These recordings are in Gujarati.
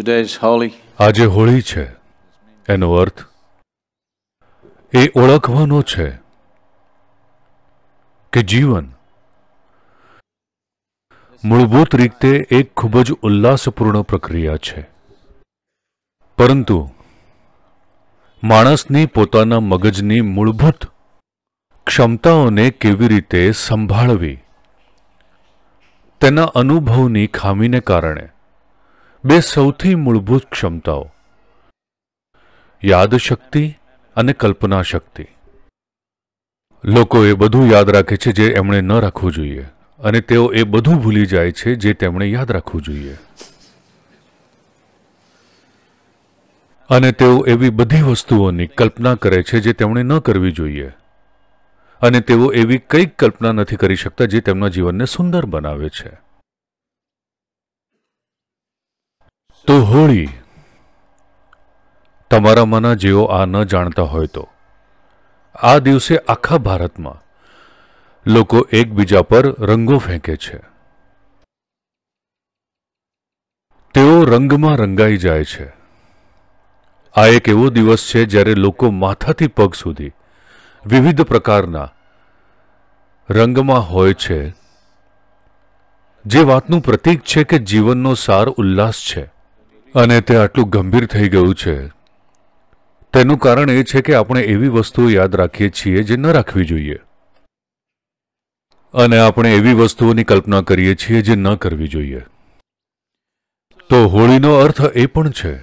આજે હોળી છે એનો અર્થ એ ઓળખવાનો છે કે જીવન મૂળભૂત રીતે એક ખૂબ જ ઉલ્લાસપૂર્ણ પ્રક્રિયા છે પરંતુ માણસની પોતાના મગજની મૂળભૂત ક્ષમતાઓને કેવી રીતે સંભાળવી તેના અનુભવની ખામીને કારણે બે સૌથી મૂળભૂત ક્ષમતાઓ યાદશક્તિ અને કલ્પના શક્તિ લોકો એ બધું યાદ રાખે છે જે એમણે ન રાખવું જોઈએ અને તેઓ એ બધું ભૂલી જાય છે જે તેમણે યાદ રાખવું જોઈએ અને તેઓ એવી બધી વસ્તુઓની કલ્પના કરે છે જે તેમણે ન કરવી જોઈએ અને તેઓ એવી કંઈક કલ્પના નથી કરી શકતા જે તેમના જીવનને સુંદર બનાવે છે તો હોળી તમારામાંના જેઓ આ ન જાણતા હોય તો આ દિવસે આખા ભારતમાં લોકો એકબીજા પર રંગો ફેંકે છે તેઓ રંગમાં રંગાઈ જાય છે આ એક એવો દિવસ છે જ્યારે લોકો માથાથી પગ સુધી વિવિધ પ્રકારના રંગમાં હોય છે જે વાતનું પ્રતીક છે કે જીવનનો સાર ઉલ્લાસ છે અને તે આટલું ગંભીર થઈ ગયું છે તેનું કારણ એ છે કે આપણે એવી વસ્તુઓ યાદ રાખીએ છીએ જે ન રાખવી જોઈએ અને આપણે એવી વસ્તુઓની કલ્પના કરીએ છીએ જે ન કરવી જોઈએ તો હોળીનો અર્થ એ પણ છે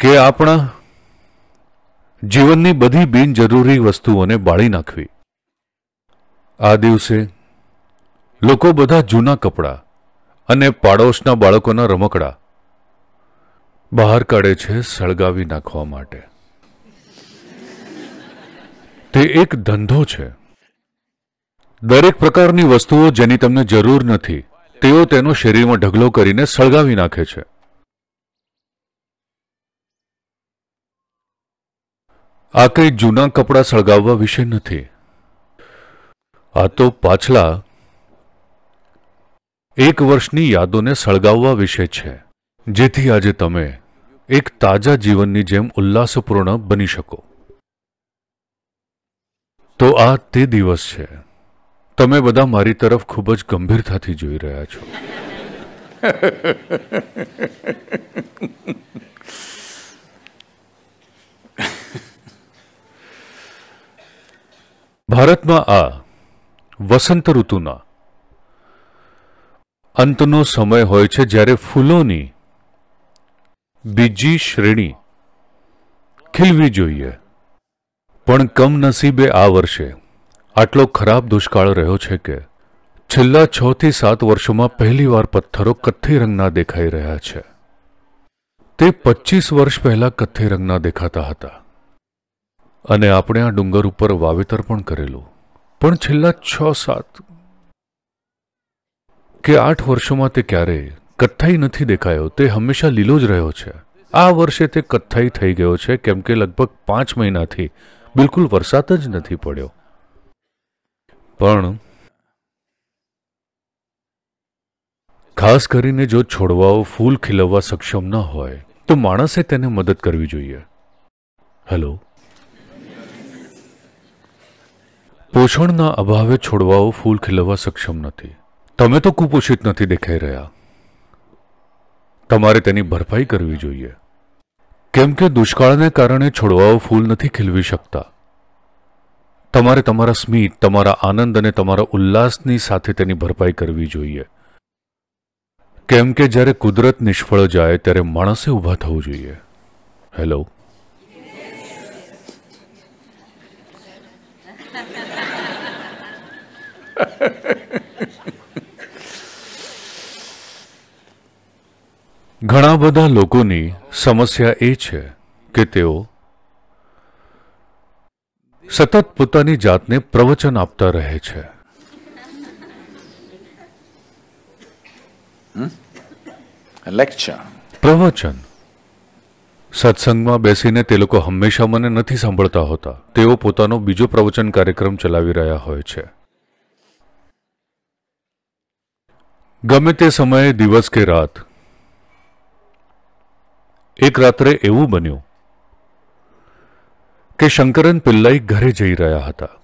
કે આપણા જીવનની બધી બિનજરૂરી વસ્તુઓને બાળી નાખવી આ દિવસે લોકો બધા જૂના કપડાં અને પાડોશના બાળકોના રમકડા બહાર કાઢે છે સળગાવી નાખવા માટે તે એક ધંધો છે દરેક પ્રકારની વસ્તુઓ જેની તમને જરૂર નથી તેઓ તેનો શરીરમાં ઢગલો કરીને સળગાવી નાખે છે આ કંઈ જૂના કપડાં સળગાવવા વિશે નથી આ તો પાછલા એક વર્ષની યાદોને સળગાવવા વિશે છે જેથી આજે તમે એક તાજા જીવનની જેમ ઉલ્લાસપૂર્ણ બની શકો તો આ તે દિવસ છે તમે બધા મારી તરફ ખૂબ જ ગંભીરતાથી જોઈ રહ્યા છો ભારતમાં આ વસંત ઋતુના અંતનો સમય હોય છે જ્યારે ફૂલોની બીજી શ્રેણી ખીલવી જોઈએ પણ કમનસીબે આ વર્ષે આટલો ખરાબ દુષ્કાળ રહ્યો છે કે છેલ્લા છ થી સાત વર્ષોમાં પહેલીવાર પથ્થરો કથ્થી રંગના દેખાઈ રહ્યા છે તે પચીસ વર્ષ પહેલા કથ્થી રંગના દેખાતા હતા અને આપણે આ ડુંગર ઉપર વાવેતર પણ કરેલું પણ છેલ્લા છ સાત કે આઠ વર્ષોમાં તે ક્યારેય કથ્થાઈ નથી દેખાયો તે હંમેશા લીલો જ રહ્યો છે આ વર્ષે તે કથ્થાઈ થઈ ગયો છે કેમ કે લગભગ પાંચ મહિનાથી બિલકુલ વરસાદ જ નથી પડ્યો પણ ખાસ કરીને જો છોડવાઓ ફૂલ ખીલવવા સક્ષમ ન હોય તો માણસે તેને મદદ કરવી જોઈએ હેલો પોષણના અભાવે છોડવાઓ ફૂલ ખીલવવા સક્ષમ નથી તમે તો કુપોષિત નથી દેખાઈ રહ્યા તમારે તેની ભરપાઈ કરવી જોઈએ કેમ કે દુષ્કાળને કારણે છોડવાઓ ફૂલ નથી ખીલવી શકતા તમારે તમારા સ્મિત તમારા આનંદ અને તમારા ઉલ્લાસની સાથે તેની ભરપાઈ કરવી જોઈએ કેમ કે જ્યારે કુદરત નિષ્ફળ જાય ત્યારે માણસે ઊભા થવું જોઈએ હેલો Ha ha ha ઘણા બધા લોકોની સમસ્યા એ છે કે તેઓ સતત પોતાની જાતને પ્રવચન આપતા રહે છે પ્રવચન સત્સંગમાં બેસીને તે લોકો હંમેશા મને નથી સાંભળતા હોતા તેઓ પોતાનો બીજો પ્રવચન કાર્યક્રમ ચલાવી રહ્યા હોય છે ગમે તે સમયે દિવસ કે રાત એક રાત્રે એવું બન્યું કે શંકરન પિલ્લાઈ ઘરે જઈ રહ્યા હતા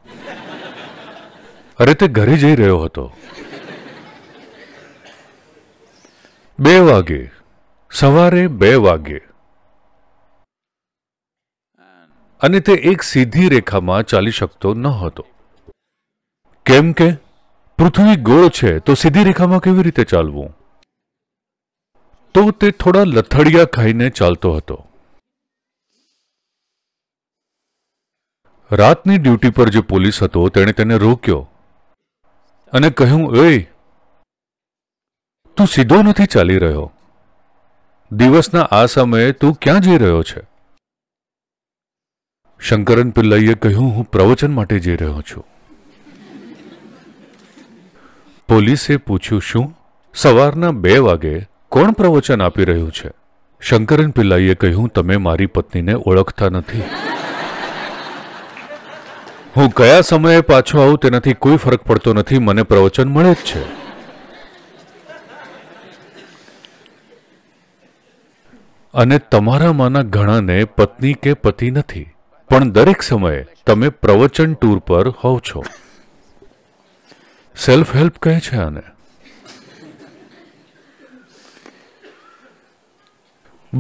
અરે તે ઘરે જઈ રહ્યો હતો બે વાગે સવારે બે વાગે અને તે એક સીધી રેખામાં ચાલી શકતો ન હતો કેમ કે પૃથ્વી ગોળ છે તો સીધી રેખામાં કેવી રીતે ચાલવું તો તે થોડા લથડિયા ખાઈને ચાલતો હતો રાતની ડ્યુટી પર જે પોલીસ હતો તેણે તેને રોક્યો અને કહ્યું એ તું સીધો નથી ચાલી રહ્યો દિવસના આ સમયે તું ક્યાં જઈ રહ્યો છે શંકરન પિલ્લાઈએ કહ્યું હું પ્રવચન માટે જઈ રહ્યો છું પોલીસે પૂછ્યું શું સવારના બે વાગે કોણ પ્રવચન આપી રહ્યું છે શંકરન પિલ્લાઈએ કહ્યું તમે મારી પત્નીને ઓળખતા નથી હું કયા સમયે પાછો આવું તેનાથી કોઈ ફરક પડતો નથી મને પ્રવચન મળે જ છે અને તમારામાંના ઘણાને પત્ની કે પતિ નથી પણ દરેક સમયે તમે પ્રવચન ટૂર પર હોવ છો સેલ્ફ હેલ્પ કહે છે આને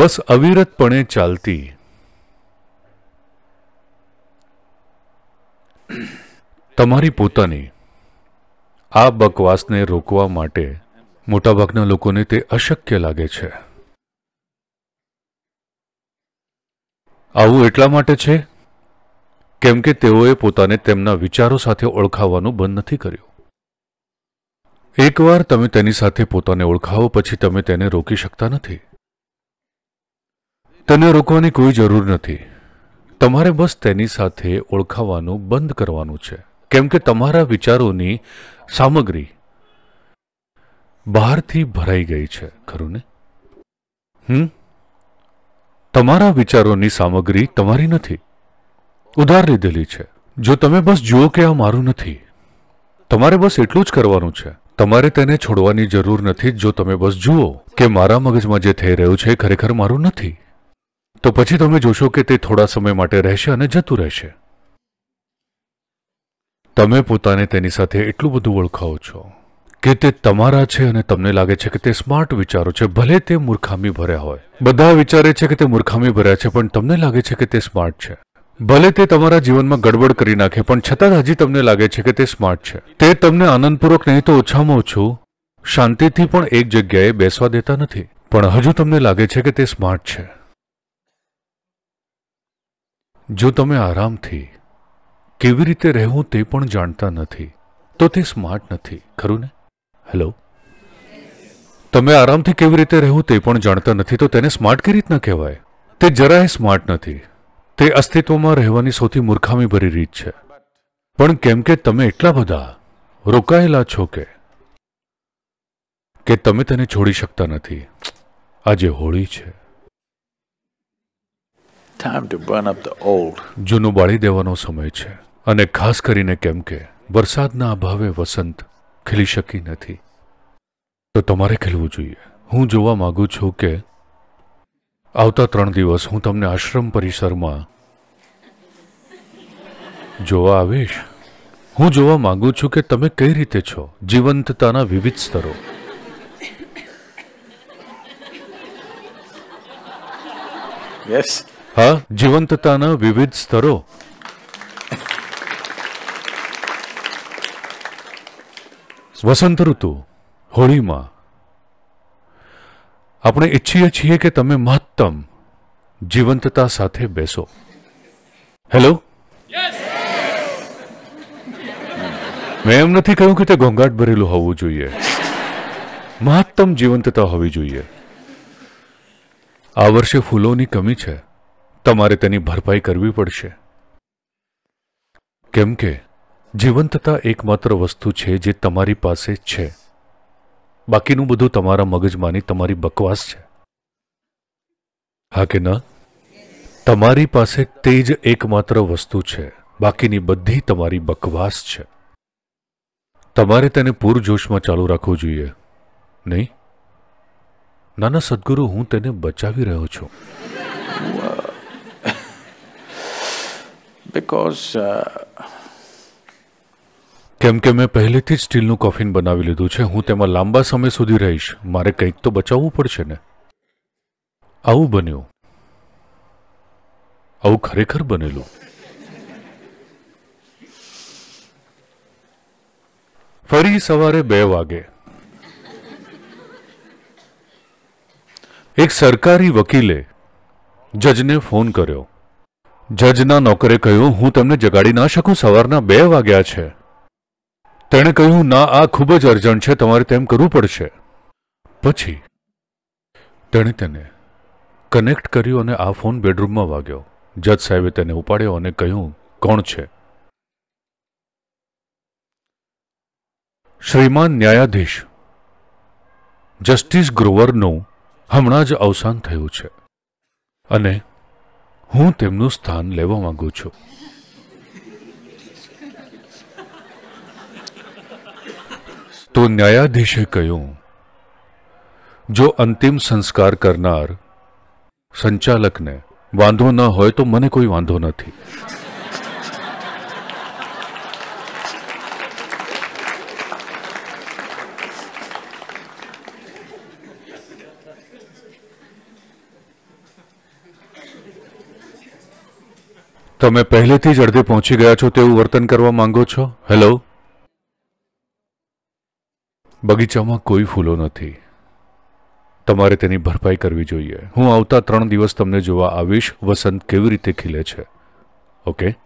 બસ અવિરતપણે ચાલતી તમારી પોતાની આ બકવાસને રોકવા માટે મોટાભાગના લોકોને તે અશક્ય લાગે છે આવું એટલા માટે છે કેમ કે તેઓએ પોતાને તેમના વિચારો સાથે ઓળખાવવાનું બંધ નથી કર્યું એકવાર તમે તેની સાથે પોતાને ઓળખાવો પછી તમે તેને રોકી શકતા નથી તને રોકવાની કોઈ જરૂર નથી તમારે બસ તેની સાથે ઓળખાવાનું બંધ કરવાનું છે કેમ કે તમારા વિચારોની સામગ્રી બહારથી ભરાઈ ગઈ છે ખરું ને હમ તમારા વિચારોની સામગ્રી તમારી નથી ઉધાર લીધેલી છે જો તમે બસ જુઓ કે આ મારું નથી તમારે બસ એટલું જ કરવાનું છે તમારે તેને છોડવાની જરૂર નથી જો તમે બસ જુઓ કે મારા મગજમાં જે થઈ રહ્યું છે ખરેખર મારું નથી તો પછી તમે જોશો કે તે થોડા સમય માટે રહેશે અને જતું રહેશે તમે પોતાને તેની સાથે એટલું બધું ઓળખાવો છો કે તે તમારા છે અને તમને લાગે છે કે તે સ્માર્ટ વિચારો છે ભલે તે મૂર્ખામી ભર્યા હોય બધા વિચારે છે કે તે મૂર્ખામી ભર્યા છે પણ તમને લાગે છે કે તે સ્માર્ટ છે ભલે તે તમારા જીવનમાં ગડબડ કરી નાખે પણ છતાં હજી તમને લાગે છે કે તે સ્માર્ટ છે તે તમને આનંદપૂર્વક નહીં તો ઓછામાં ઓછું શાંતિથી પણ એક જગ્યાએ બેસવા દેતા નથી પણ હજુ તમને લાગે છે કે તે સ્માર્ટ છે જો તમે આરામથી કેવી રીતે રહેવું તે પણ જાણતા નથી તો તે સ્માર્ટ નથી ખરું ને હેલો તમે આરામથી કેવી રીતે રહેવું તે પણ જાણતા નથી તો તેને સ્માર્ટ કઈ રીતના કહેવાય તે જરાય સ્માર્ટ નથી તે અસ્તિત્વમાં રહેવાની સૌથી મૂર્ખામી ભરી રીત છે પણ કેમ કે તમે એટલા બધા રોકાયેલા છો કે કે તમે તેને છોડી શકતા નથી આજે હોળી છે જૂનું બાળી દેવાનો સમય છે અને ખાસ કરીને કેમ કે વરસાદના અભાવે વસંત ખીલી શકી નથી તો તમારે ખેલવું જોઈએ હું જોવા માગું છું કે આવતા ત્રણ દિવસ હું તમને આશ્રમ પરિસરમાં જોવા આવીશ હું જોવા માગું છું કે તમે કઈ રીતે છો જીવંતતાના વિવિધ સ્તરો યસ હા જીવંતતાના વિવિધ સ્તરો વસંત ઋતુ હોળીમાં આપણે ઈચ્છીએ છીએ કે તમે મહત્તમ જીવંતતા સાથે બેસો હેલો મેં એમ નથી કહ્યું કે તે ઘોંઘાટ ભરેલું હોવું જોઈએ મહત્તમ જીવંતતા હોવી જોઈએ આ વર્ષે ફૂલોની કમી છે તમારે તને ભરપાઈ કરવી પડશે કેમ કે જીવંતતા એકમાત્ર વસ્તુ છે જે તમારી પાસે છે બાકીનું બધું તમારો મગજ માની તમારી બકવાસ છે હા કે ના તમારી પાસે તેજ એકમાત્ર વસ્તુ છે બાકીની બધી તમારી બકવાસ છે તમારે તને પૂર જોશમાં ચાલુ રાખવું જોઈએ નહીં નાના સદ્ગુરુ હું તને બચાવી રહ્યો છું બીકોઝ uh, કેમ કે મેં પહેલેથી જ સ્ટીલનું કોફિન બનાવી લીધું છે હું તેમાં લાંબા સમય સુધી રહીશ મારે કંઈક તો બચાવવું પડશે ને આવું બન્યું આવું ખરેખર બનેલું ફરી સવારે બે વાગે એક સરકારી વકીલે જજને ફોન કર્યો જજના નોકરે કહ્યું હું તમને જગાડી ના શકું સવારના બે વાગ્યા છે તેણે કહ્યું ના આ ખૂબ જ અર્જન્ટ છે તમારે તેમ કરવું પડશે પછી તેણે તેને કનેક્ટ કર્યું અને આ ફોન બેડરૂમમાં વાગ્યો જજ સાહેબે તેને ઉપાડ્યો અને કહ્યું કોણ છે શ્રીમાન ન્યાયાધીશ જસ્ટિસ ગ્રોવરનું હમણાં જ અવસાન થયું છે અને હું તેમનું સ્થાન લેવા માંગુ છું તો ન્યાયાધીશે કહ્યું જો અંતિમ સંસ્કાર કરનાર સંચાલકને વાંધો ન હોય તો મને કોઈ વાંધો નથી તમે પહેલેથી જ અડધે પહોંચી ગયા છો તેવું વર્તન કરવા માંગો છો હેલો બગીચામાં કોઈ ફૂલો નથી તમારે તેની ભરપાઈ કરવી જોઈએ હું આવતા ત્રણ દિવસ તમને જોવા આવીશ વસંત કેવી રીતે ખીલે છે ઓકે